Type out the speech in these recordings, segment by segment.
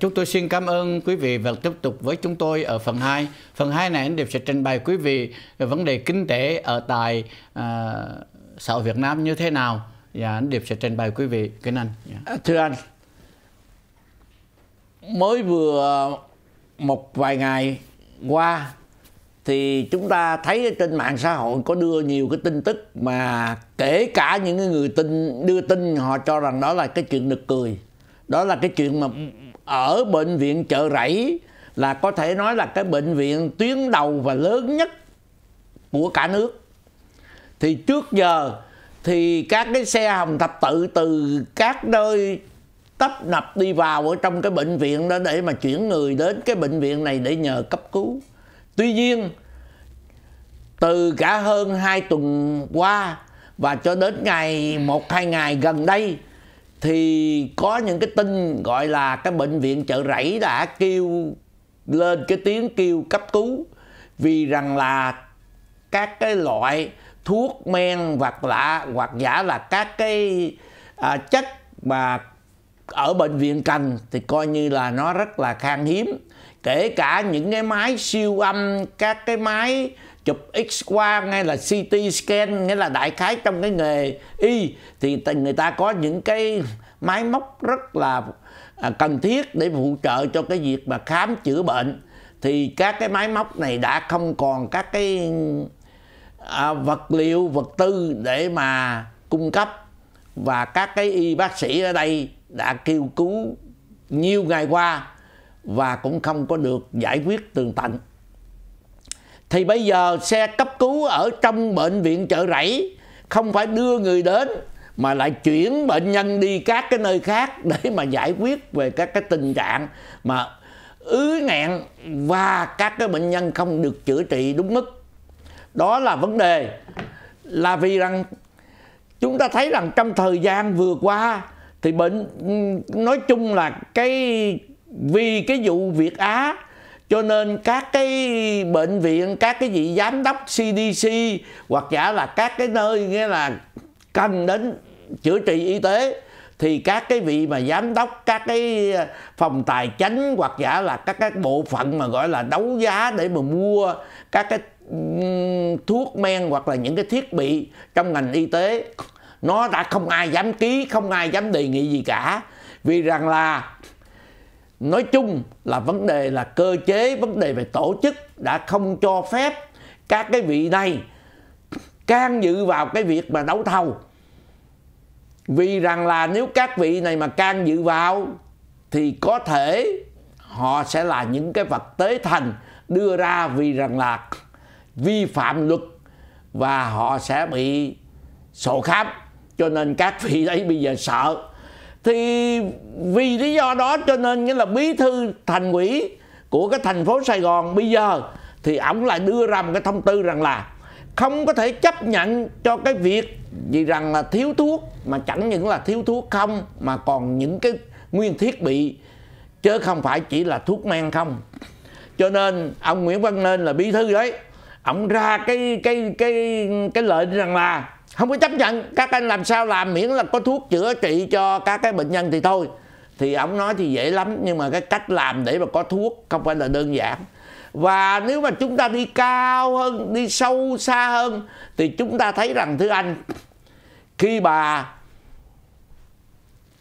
Chúng tôi xin cảm ơn quý vị và tiếp tục với chúng tôi ở phần 2. Phần 2 này anh Điệp sẽ trình bày quý vị vấn đề kinh tế ở tại uh, xã hội Việt Nam như thế nào. Và dạ, anh Điệp sẽ trình bày quý vị. Kính anh. Yeah. Dạ. À, thưa anh, mới vừa một vài ngày qua thì chúng ta thấy trên mạng xã hội có đưa nhiều cái tin tức mà kể cả những người tin đưa tin họ cho rằng đó là cái chuyện nực cười đó là cái chuyện mà ở bệnh viện chợ rẫy là có thể nói là cái bệnh viện tuyến đầu và lớn nhất của cả nước thì trước giờ thì các cái xe hồng thập tự từ các nơi tấp nập đi vào ở trong cái bệnh viện đó để mà chuyển người đến cái bệnh viện này để nhờ cấp cứu tuy nhiên từ cả hơn 2 tuần qua và cho đến ngày một hai ngày gần đây thì có những cái tin gọi là cái bệnh viện chợ rẫy đã kêu lên cái tiếng kêu cấp cứu vì rằng là các cái loại thuốc men hoặc lạ hoặc giả là các cái à, chất mà ở bệnh viện cần thì coi như là nó rất là khan hiếm kể cả những cái máy siêu âm các cái máy chụp x quang hay là CT scan nghĩa là đại khái trong cái nghề y thì người ta có những cái máy móc rất là à, cần thiết để phụ trợ cho cái việc mà khám chữa bệnh thì các cái máy móc này đã không còn các cái à, vật liệu vật tư để mà cung cấp và các cái y bác sĩ ở đây đã kêu cứu nhiều ngày qua và cũng không có được giải quyết tường tận thì bây giờ xe cấp cứu ở trong bệnh viện chợ rẫy không phải đưa người đến mà lại chuyển bệnh nhân đi các cái nơi khác để mà giải quyết về các cái tình trạng mà ứ nghẹn và các cái bệnh nhân không được chữa trị đúng mức đó là vấn đề là vì rằng chúng ta thấy rằng trong thời gian vừa qua thì bệnh nói chung là cái vì cái vụ Việt Á cho nên các cái bệnh viện các cái vị giám đốc CDC hoặc giả là các cái nơi nghĩa là cần đến chữa trị y tế thì các cái vị mà giám đốc các cái phòng tài chính hoặc giả là các các bộ phận mà gọi là đấu giá để mà mua các cái thuốc men hoặc là những cái thiết bị trong ngành y tế nó đã không ai dám ký không ai dám đề nghị gì cả vì rằng là nói chung là vấn đề là cơ chế vấn đề về tổ chức đã không cho phép các cái vị này can dự vào cái việc mà đấu thầu vì rằng là nếu các vị này mà can dự vào thì có thể họ sẽ là những cái vật tế thành đưa ra vì rằng là vi phạm luật và họ sẽ bị sổ khám cho nên các vị ấy bây giờ sợ thì vì lý do đó cho nên nghĩa là bí thư thành ủy của cái thành phố Sài Gòn bây giờ thì ổng lại đưa ra một cái thông tư rằng là không có thể chấp nhận cho cái việc gì rằng là thiếu thuốc mà chẳng những là thiếu thuốc không mà còn những cái nguyên thiết bị chứ không phải chỉ là thuốc men không cho nên ông Nguyễn Văn Nên là bí thư đấy ổng ra cái cái cái cái lệnh rằng là không có chấp nhận các anh làm sao làm miễn là có thuốc chữa trị cho các cái bệnh nhân thì thôi thì ông nói thì dễ lắm nhưng mà cái cách làm để mà có thuốc không phải là đơn giản và nếu mà chúng ta đi cao hơn đi sâu xa hơn thì chúng ta thấy rằng thưa anh khi bà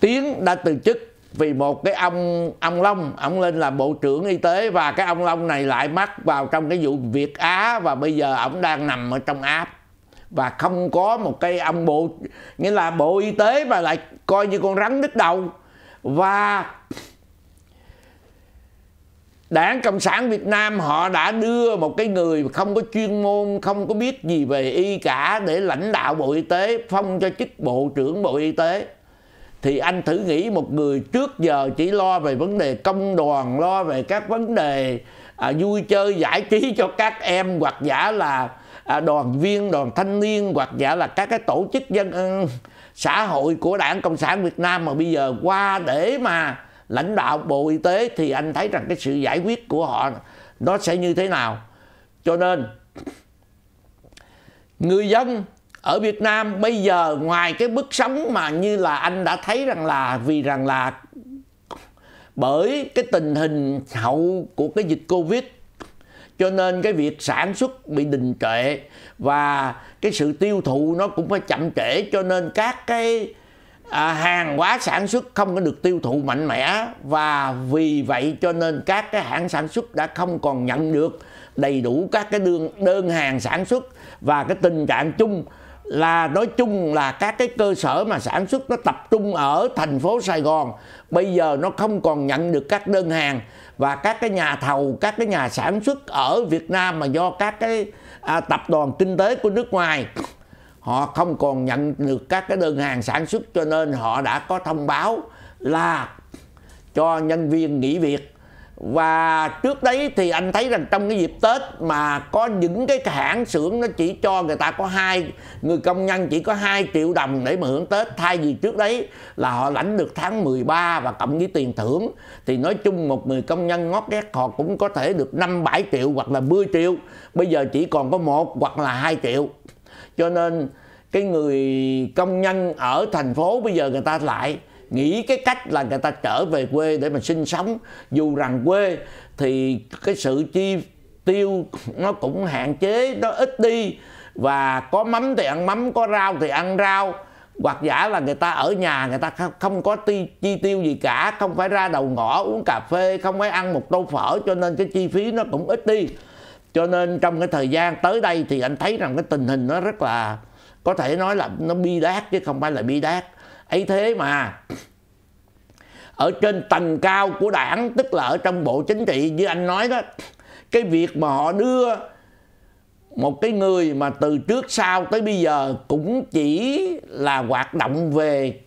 tiến đã từ chức vì một cái ông ông Long ông lên làm bộ trưởng y tế và cái ông Long này lại mắc vào trong cái vụ Việt Á và bây giờ ông đang nằm ở trong áp và không có một cái ông bộ nghĩa là bộ y tế mà lại coi như con rắn đứt đầu và Đảng Cộng sản Việt Nam họ đã đưa một cái người không có chuyên môn, không có biết gì về y cả để lãnh đạo Bộ Y tế, phong cho chức Bộ trưởng Bộ Y tế. Thì anh thử nghĩ một người trước giờ chỉ lo về vấn đề công đoàn, lo về các vấn đề à, vui chơi giải trí cho các em hoặc giả là à, đoàn viên đoàn thanh niên hoặc giả là các cái tổ chức dân uh, xã hội của đảng cộng sản việt nam mà bây giờ qua để mà lãnh đạo bộ y tế thì anh thấy rằng cái sự giải quyết của họ nó sẽ như thế nào cho nên người dân ở Việt Nam bây giờ ngoài cái bức sống mà như là anh đã thấy rằng là vì rằng là bởi cái tình hình hậu của cái dịch covid cho nên cái việc sản xuất bị đình trệ và cái sự tiêu thụ nó cũng phải chậm trễ cho nên các cái à, hàng hóa sản xuất không có được tiêu thụ mạnh mẽ và vì vậy cho nên các cái hãng sản xuất đã không còn nhận được đầy đủ các cái đơn đơn hàng sản xuất và cái tình trạng chung là nói chung là các cái cơ sở mà sản xuất nó tập trung ở thành phố Sài Gòn bây giờ nó không còn nhận được các đơn hàng và các cái nhà thầu các cái nhà sản xuất ở Việt Nam mà do các cái à, tập đoàn kinh tế của nước ngoài họ không còn nhận được các cái đơn hàng sản xuất cho nên họ đã có thông báo là cho nhân viên nghỉ việc và trước đấy thì anh thấy rằng trong cái dịp tết mà có những cái hãng xưởng nó chỉ cho người ta có hai người công nhân chỉ có 2 triệu đồng để mà hưởng tết thay vì trước đấy là họ lãnh được tháng 13 và cộng với tiền thưởng thì nói chung một người công nhân ngót ghét họ cũng có thể được năm bảy triệu hoặc là 10 triệu bây giờ chỉ còn có một hoặc là hai triệu cho nên cái người công nhân ở thành phố bây giờ người ta lại nghĩ cái cách là người ta trở về quê để mà sinh sống dù rằng quê thì cái sự chi tiêu nó cũng hạn chế nó ít đi và có mắm thì ăn mắm có rau thì ăn rau hoặc giả là người ta ở nhà người ta không có ti, chi tiêu gì cả không phải ra đầu ngõ uống cà phê không phải ăn một tô phở cho nên cái chi phí nó cũng ít đi cho nên trong cái thời gian tới đây thì anh thấy rằng cái tình hình nó rất là có thể nói là nó bi đát chứ không phải là bi đát ấy thế mà ở trên tầng cao của đảng tức là ở trong bộ chính trị như anh nói đó cái việc mà họ đưa một cái người mà từ trước sau tới bây giờ cũng chỉ là hoạt động về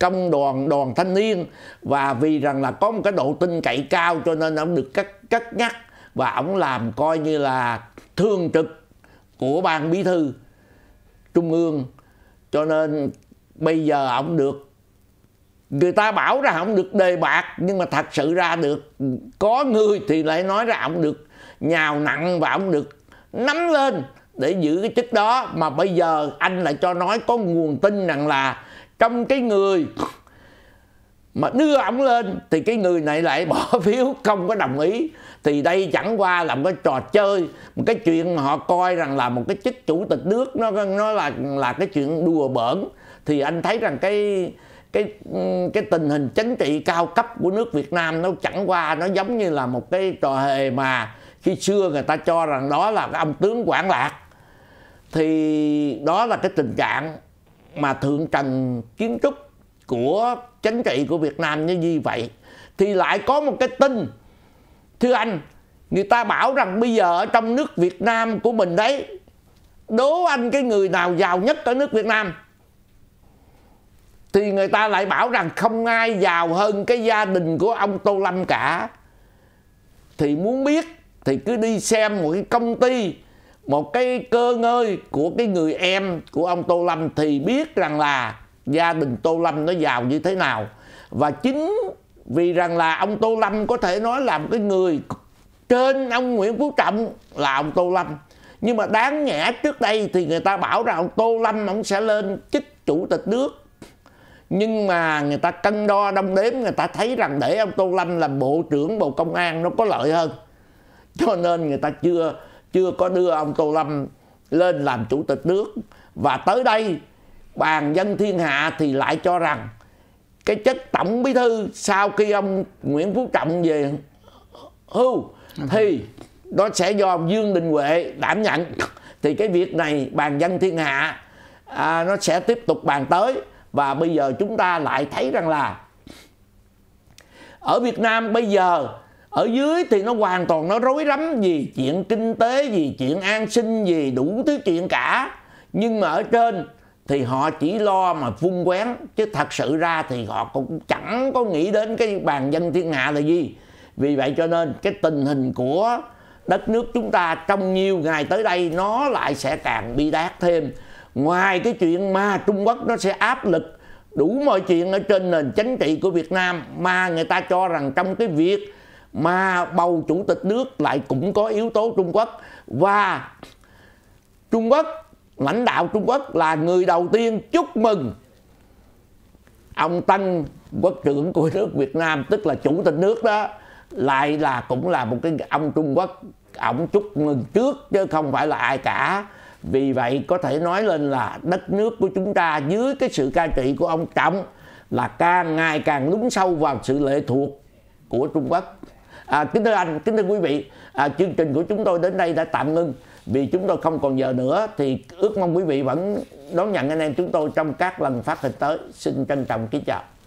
công đoàn đoàn thanh niên và vì rằng là có một cái độ tin cậy cao cho nên ông được cất cất nhắc và ông làm coi như là thương trực của ban bí thư trung ương cho nên bây giờ ông được người ta bảo ra ông được đề bạc nhưng mà thật sự ra được có người thì lại nói ra ông được nhào nặng và ông được nắm lên để giữ cái chức đó mà bây giờ anh lại cho nói có nguồn tin rằng là trong cái người mà đưa ổng lên thì cái người này lại bỏ phiếu không có đồng ý thì đây chẳng qua là một cái trò chơi một cái chuyện họ coi rằng là một cái chức chủ tịch nước nó nó là là cái chuyện đùa bỡn thì anh thấy rằng cái cái cái tình hình chính trị cao cấp của nước Việt Nam nó chẳng qua nó giống như là một cái trò hề mà khi xưa người ta cho rằng đó là cái ông tướng quản Lạc thì đó là cái tình trạng mà thượng trần kiến trúc của chính trị của Việt Nam như vậy thì lại có một cái tin thưa anh người ta bảo rằng bây giờ ở trong nước Việt Nam của mình đấy đố anh cái người nào giàu nhất ở nước Việt Nam thì người ta lại bảo rằng không ai giàu hơn cái gia đình của ông Tô Lâm cả thì muốn biết thì cứ đi xem một cái công ty một cái cơ ngơi của cái người em của ông Tô Lâm thì biết rằng là gia đình Tô Lâm nó giàu như thế nào và chính vì rằng là ông Tô Lâm có thể nói là một cái người trên ông Nguyễn Phú Trọng là ông Tô Lâm nhưng mà đáng nhẽ trước đây thì người ta bảo rằng ông Tô Lâm ông sẽ lên chức chủ tịch nước nhưng mà người ta cân đo đong đếm người ta thấy rằng để ông Tô Lâm làm bộ trưởng bộ công an nó có lợi hơn cho nên người ta chưa chưa có đưa ông Tô Lâm lên làm chủ tịch nước và tới đây bàn dân thiên hạ thì lại cho rằng cái chức tổng bí thư sau khi ông Nguyễn Phú Trọng về hưu thì nó sẽ do Dương Đình Huệ đảm nhận thì cái việc này bàn dân thiên hạ à, nó sẽ tiếp tục bàn tới và bây giờ chúng ta lại thấy rằng là ở Việt Nam bây giờ ở dưới thì nó hoàn toàn nó rối rắm gì chuyện kinh tế gì chuyện an sinh gì đủ thứ chuyện cả nhưng mà ở trên thì họ chỉ lo mà vung quán chứ thật sự ra thì họ cũng chẳng có nghĩ đến cái bàn dân thiên hạ là gì vì vậy cho nên cái tình hình của đất nước chúng ta trong nhiều ngày tới đây nó lại sẽ càng bi đát thêm ngoài cái chuyện mà Trung Quốc nó sẽ áp lực đủ mọi chuyện ở trên nền chính trị của Việt Nam mà người ta cho rằng trong cái việc mà bầu chủ tịch nước lại cũng có yếu tố Trung Quốc và Trung Quốc lãnh đạo Trung Quốc là người đầu tiên chúc mừng ông Tân quốc trưởng của nước Việt Nam tức là chủ tịch nước đó lại là cũng là một cái ông Trung Quốc ông chúc mừng trước chứ không phải là ai cả vì vậy có thể nói lên là đất nước của chúng ta dưới cái sự cai trị của ông Trọng là càng ngày càng lún sâu vào sự lệ thuộc của Trung Quốc. À, kính thưa anh, kính thưa quý vị, à, chương trình của chúng tôi đến đây đã tạm ngưng vì chúng tôi không còn giờ nữa thì ước mong quý vị vẫn đón nhận anh em chúng tôi trong các lần phát hình tới xin trân trọng kính chào